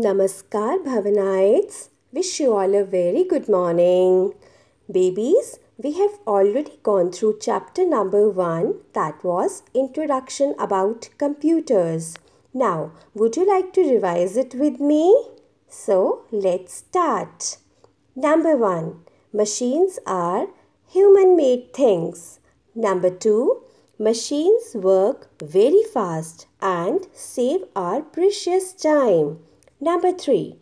Namaskar Bhavanites. Wish you all a very good morning. Babies, we have already gone through chapter number 1 that was introduction about computers. Now, would you like to revise it with me? So, let's start. Number 1. Machines are human-made things. Number 2. Machines work very fast and save our precious time. Number 3.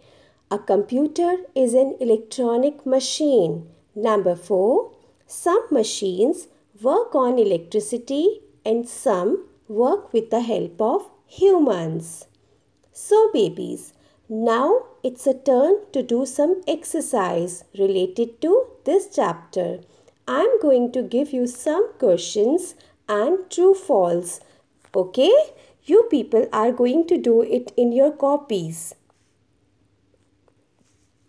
A computer is an electronic machine. Number 4. Some machines work on electricity and some work with the help of humans. So babies, now it's a turn to do some exercise related to this chapter. I'm going to give you some questions and true false. Okay? You people are going to do it in your copies.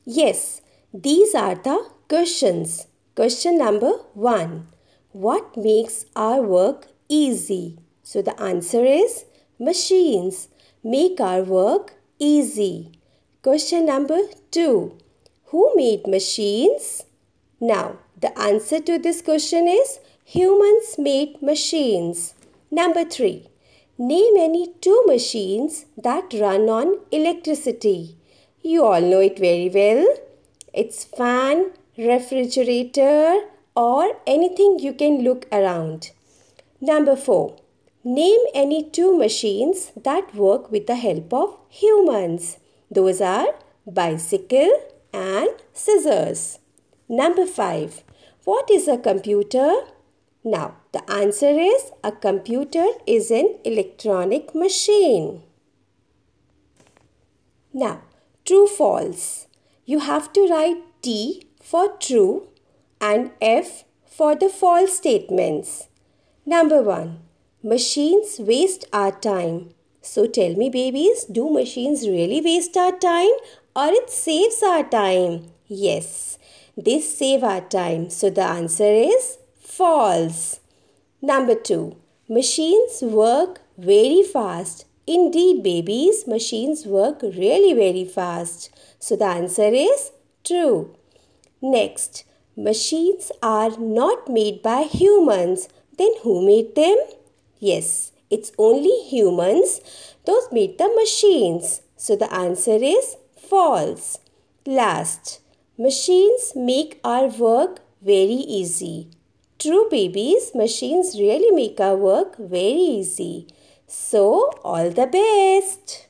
Yes, these are the questions. Question number 1. What makes our work easy? So the answer is machines make our work easy. Question number 2. Who made machines? Now, the answer to this question is humans made machines. Number 3. Name any two machines that run on electricity. You all know it very well. It's fan, refrigerator or anything you can look around. Number 4. Name any two machines that work with the help of humans. Those are bicycle and scissors. Number 5. What is a computer? Now, the answer is a computer is an electronic machine. Now, true false. You have to write T for true and F for the false statements. Number 1. Machines waste our time. So tell me babies, do machines really waste our time or it saves our time? Yes, they save our time. So the answer is false. Number 2. Machines work very fast Indeed, babies, machines work really very fast. So the answer is true. Next, machines are not made by humans. Then who made them? Yes, it's only humans. Those made the machines. So the answer is false. Last, machines make our work very easy. True babies, machines really make our work very easy. So, all the best!